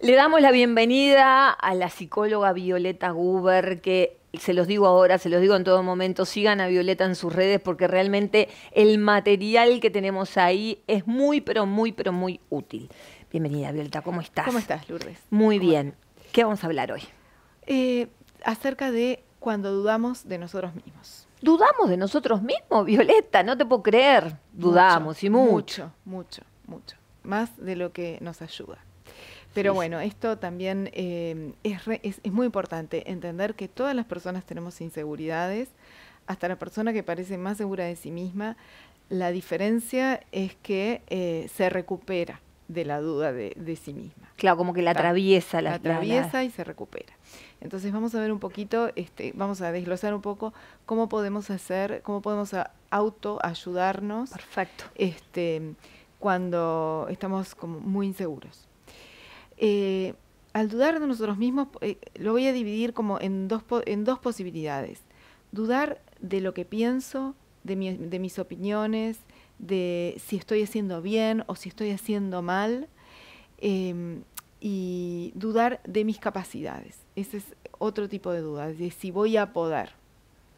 Le damos la bienvenida a la psicóloga Violeta Guber, que se los digo ahora, se los digo en todo momento, sigan a Violeta en sus redes porque realmente el material que tenemos ahí es muy, pero muy, pero muy útil. Bienvenida, Violeta, ¿cómo estás? ¿Cómo estás, Lourdes? Muy bien. ¿Qué vamos a hablar hoy? Eh, acerca de cuando dudamos de nosotros mismos. ¿Dudamos de nosotros mismos, Violeta? No te puedo creer. Dudamos y mucho. Mucho, mucho, mucho. Más de lo que nos ayuda. Pero bueno, esto también eh, es, es, muy importante, entender que todas las personas tenemos inseguridades, hasta la persona que parece más segura de sí misma, la diferencia es que eh, se recupera de la duda de, sí misma. Claro, como que la atraviesa la, la atraviesa y se recupera. Entonces vamos a ver un poquito, este, vamos a desglosar un poco cómo podemos hacer, cómo podemos autoayudarnos. Perfecto. Este, cuando estamos como muy inseguros. Eh, al dudar de nosotros mismos, eh, lo voy a dividir como en dos, posibilidades. Dudar de lo que pienso, de, mis opiniones, de si estoy haciendo bien o si estoy haciendo mal, em, y dudar de mis capacidades. Ese es otro tipo de duda, de si voy a poder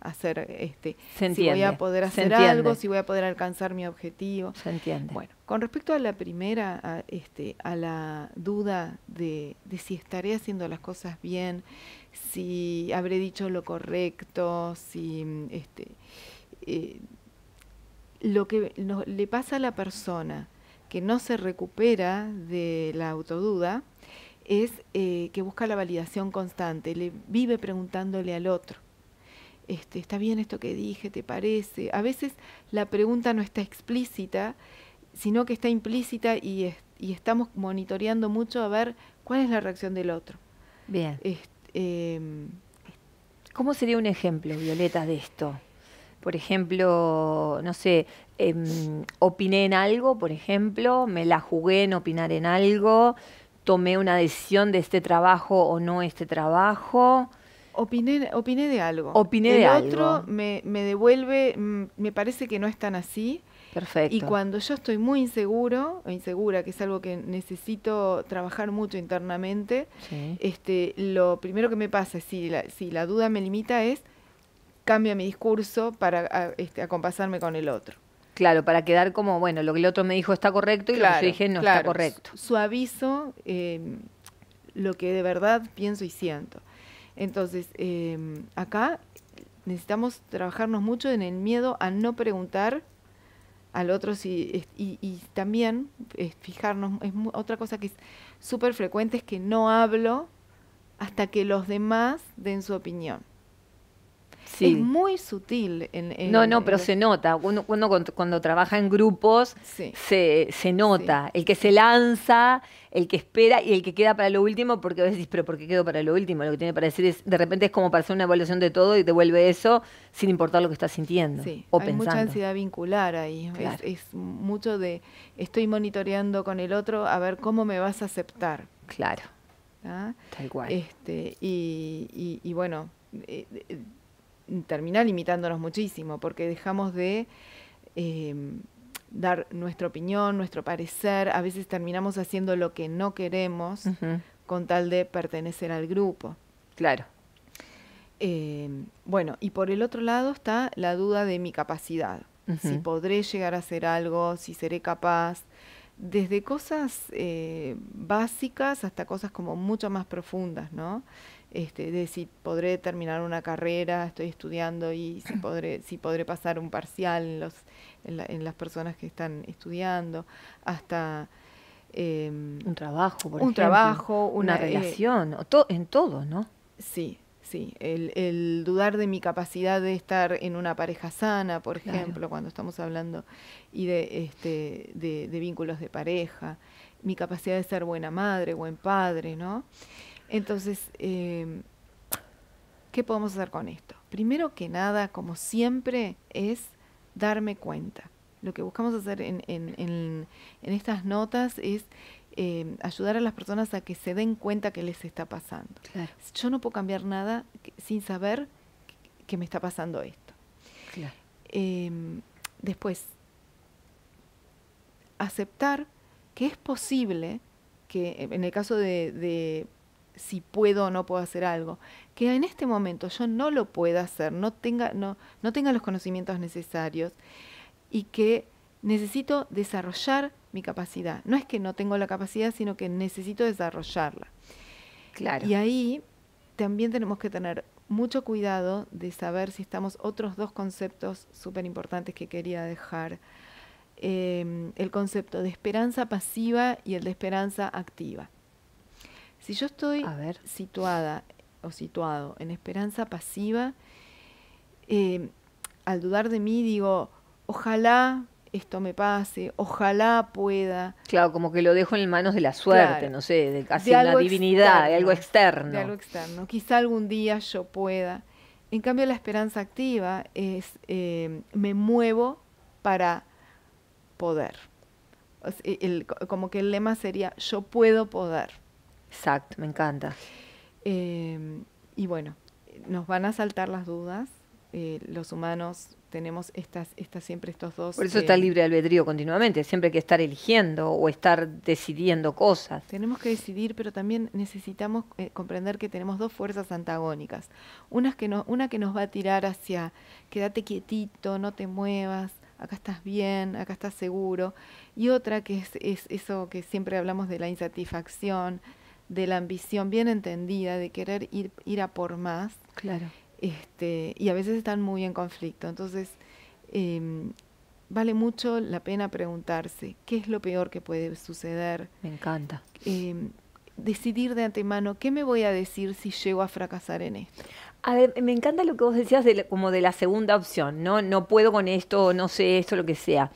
hacer, este, si voy a poder hacer algo, si voy a poder alcanzar mi objetivo. Se entiende. Bueno, con respecto a la primera, a, este, a la duda de, de si estaré haciendo las cosas bien, si habré dicho lo correcto, si este, eh, lo que le pasa a la persona que no se recupera de la autoduda es eh, que busca la validación constante, le vive preguntándole al otro este, ¿está bien esto que dije? ¿Te parece? A veces la pregunta no está explícita, sino que está implícita y, estamos monitoreando mucho a ver cuál es la reacción del otro. Bien. Em, ¿Cómo sería un ejemplo, Violeta, de esto? Por ejemplo, no sé, em, opiné en algo, por ejemplo, me la jugué en opinar en algo, tomé una decisión de este trabajo o no este trabajo, Opiné, opiné de algo. el otro Me, me devuelve, mm, me parece que no es tan así. Perfecto. Y cuando yo estoy muy inseguro o insegura, que es algo que necesito trabajar mucho internamente, este, lo primero que me pasa, si la, si la duda me limita, es cambia mi discurso para este, acompasarme con el otro. Claro, para quedar como, bueno, lo que el otro me dijo está correcto y lo que yo dije no está correcto. Suavizo eh, lo que de verdad pienso y siento. Entonces, em, acá necesitamos trabajarnos mucho en el miedo a no preguntar al otro y, también es eh, fijarnos, es otra cosa que es súper frecuente es que no hablo hasta que los demás den su opinión. Es muy sutil. En, no, no, pero se nota. Uno, cuando, cuando, trabaja en grupos se, nota. El que se lanza, el que espera y el que queda para lo último, porque a veces dices, pero ¿por qué quedo para lo último? Lo que tiene para decir es, de repente es como para hacer una evaluación de todo y te eso sin importar lo que estás sintiendo Hay mucha ansiedad vincular ahí. Es, mucho de, estoy monitoreando con el otro a ver cómo me vas a aceptar. Claro. ¿Ah? Tal cual. Este, y, y, bueno, eh, eh, termina limitándonos muchísimo, porque dejamos de em, dar nuestra opinión, nuestro parecer, a veces terminamos haciendo lo que no queremos con tal de pertenecer al grupo. Claro. Em, bueno, y por el otro lado está la duda de mi capacidad, si podré llegar a hacer algo, si seré capaz, desde cosas eh, básicas hasta cosas como mucho más profundas, ¿no? este, de si podré terminar una carrera, estoy estudiando y si podré, si podré pasar un parcial en, los, en, las personas que están estudiando, hasta... Em, un trabajo, por un trabajo, una, eh, relación, en todo, ¿no? Sí, sí. El, dudar de mi capacidad de estar en una pareja sana, por ejemplo, cuando estamos hablando y de, este, de, de vínculos de pareja, mi capacidad de ser buena madre, buen padre, ¿no? Entonces, em, ¿qué podemos hacer con esto? Primero que nada, como siempre, es darme cuenta. Lo que buscamos hacer en, estas notas es em, ayudar a las personas a que se den cuenta que les está pasando. Yo no puedo cambiar nada sin saber que, me está pasando esto. Em, después, aceptar que es posible que en el caso de si puedo o no puedo hacer algo. Que en este momento yo no lo pueda hacer, no tenga, no, tenga los conocimientos necesarios y que necesito desarrollar mi capacidad. No es que no tengo la capacidad, sino que necesito desarrollarla. Y ahí también tenemos que tener mucho cuidado de saber si estamos otros dos conceptos súper importantes que quería dejar. Em, el concepto de esperanza pasiva y el de esperanza activa. Si yo estoy situada o situado en esperanza pasiva, eh, al dudar de mí digo, ojalá esto me pase, ojalá pueda. Claro, como que lo dejo en manos de la suerte, no sé, de casi una divinidad, de algo externo. De algo externo. Quizá algún día yo pueda. En cambio, la esperanza activa es eh, me muevo para poder. como que el lema sería yo puedo poder. Exacto, me encanta. Em, y bueno, nos van a saltar las dudas. Eh, los humanos tenemos estas, estas siempre estos dos. Por eso está eh, libre albedrío continuamente, siempre hay que estar eligiendo o estar decidiendo cosas. Tenemos que decidir, pero también necesitamos eh, comprender que tenemos dos fuerzas antagónicas. Una que, no, una que nos va a tirar hacia quédate quietito, no te muevas, acá estás bien, acá estás seguro. Y otra que es, es eso que siempre hablamos de la insatisfacción, de la ambición bien entendida, de querer ir, ir a por más. Claro. Este, y a veces están muy en conflicto. Entonces, em, vale mucho la pena preguntarse qué es lo peor que puede suceder. Me encanta. Em, decidir de antemano qué me voy a decir si llego a fracasar en esto. A ver, me encanta lo que vos decías de la, como de la segunda opción, ¿no? No puedo con esto, no sé esto, lo que sea.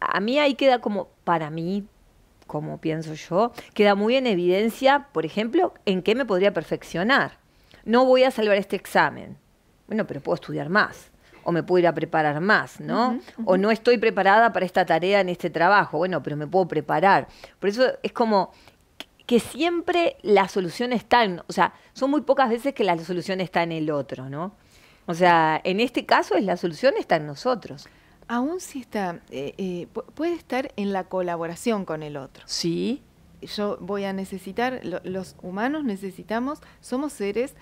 A mí ahí queda como, para mí, como pienso yo, queda muy en evidencia, por ejemplo, en qué me podría perfeccionar. No voy a salvar este examen. Bueno, pero puedo estudiar más o me puedo ir a preparar más, ¿no? O no estoy preparada para esta tarea en este trabajo. Bueno, pero me puedo preparar. Por eso es como que siempre la solución está en, o sea, son muy pocas veces que la solución está en el otro, ¿no? O sea, en este caso es la solución está en nosotros aún si está, eh, eh, puede estar en la colaboración con el otro. Sí. Yo voy a necesitar, los humanos necesitamos, somos seres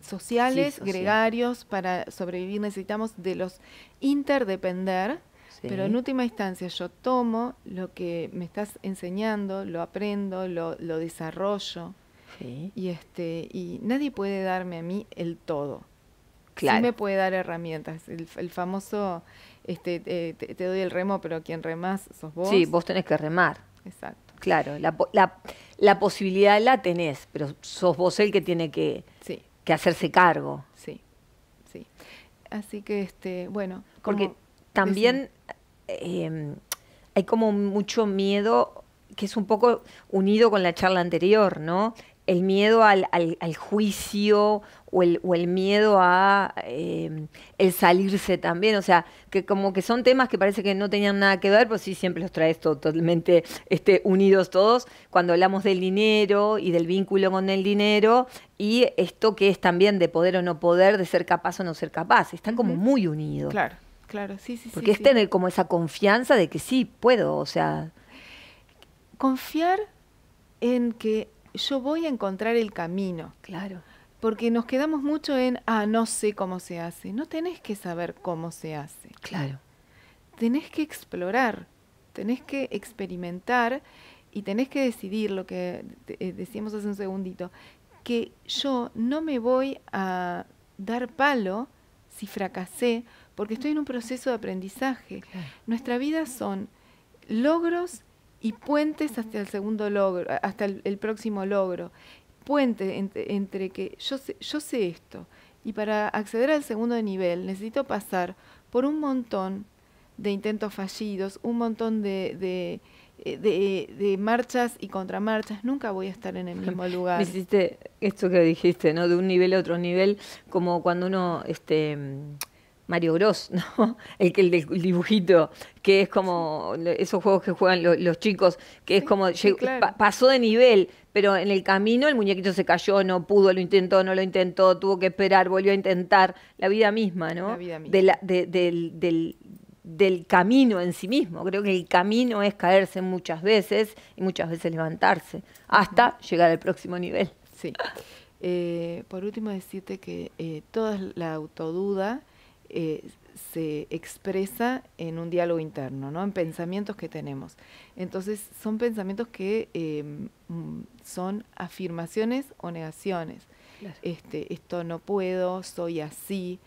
sociales, gregarios, para sobrevivir necesitamos de los interdepender, pero en última instancia yo tomo lo que me estás enseñando, lo aprendo, lo, desarrollo. Sí. Y este y nadie puede darme a mí el todo. Claro. Sí me puede dar herramientas, el, el famoso este, te, doy el remo, pero quien remás sos vos. Sí, vos tenés que remar. Exacto. Claro, la, la, posibilidad la tenés, pero sos vos el que tiene que, que hacerse cargo. Sí, sí. Así que, este, bueno. Porque también em, hay como mucho miedo que es un poco unido con la charla anterior, ¿no? el miedo al, al, juicio o el, miedo a em, el salirse también, o sea, que como que son temas que parece que no tenían nada que ver, pues sí, siempre los traes totalmente este, unidos todos, cuando hablamos del dinero y del vínculo con el dinero y esto que es también de poder o no poder, de ser capaz o no ser capaz, están como muy unidos. Claro, claro, sí, sí. Porque es tener como esa confianza de que sí, puedo, o sea... Confiar en que yo voy a encontrar el camino. Claro. Porque nos quedamos mucho en, ah, no sé cómo se hace. No tenés que saber cómo se hace. Claro. Tenés que explorar, tenés que experimentar y tenés que decidir lo que eh, decíamos hace un segundito, que yo no me voy a dar palo si fracasé, porque estoy en un proceso de aprendizaje. Nuestra vida son logros y puentes hasta el segundo logro, hasta el, próximo logro. Puentes entre, que yo sé, yo sé esto y para acceder al segundo nivel necesito pasar por un montón de intentos fallidos, un montón de, eh, marchas y contramarchas, nunca voy a estar en el mismo lugar. Me hiciste esto que dijiste, ¿no? De un nivel a otro nivel, como cuando uno este, Mario Bros, ¿no? El que el, dibujito, que es como esos juegos que juegan los, chicos, que es como pasó de nivel, pero en el camino el muñequito se cayó, no pudo, lo intentó, no lo intentó, tuvo que esperar, volvió a intentar, la vida misma, ¿no? La vida misma. De del, del, del camino en sí mismo. Creo que el camino es caerse muchas veces y muchas veces levantarse, hasta llegar al próximo nivel. Sí. Eh, por último, decirte que eh, toda la autoduda eh, se expresa en un diálogo interno, en pensamientos que tenemos. Entonces son pensamientos que em, son afirmaciones o negaciones. Este, esto no puedo, soy así.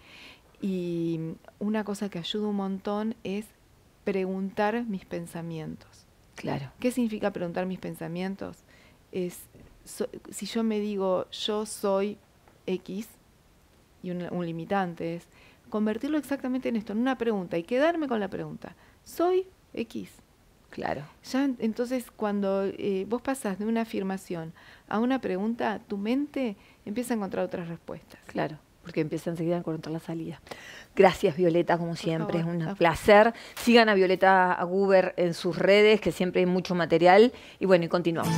Y una cosa que ayuda un montón es preguntar mis pensamientos. Claro. ¿Qué significa preguntar mis pensamientos? Es si yo me digo yo soy X y un limitante es convertirlo exactamente en esto, en una pregunta y quedarme con la pregunta. Soy X. Claro. Ya, entonces, cuando eh, vos pasás de una afirmación a una pregunta, tu mente empieza a encontrar otras respuestas. Claro porque empieza enseguida a encontrar la salida. Gracias, Violeta, como siempre, es un placer. Sigan a Violeta google en sus redes, que siempre hay mucho material. Y bueno, y continuamos.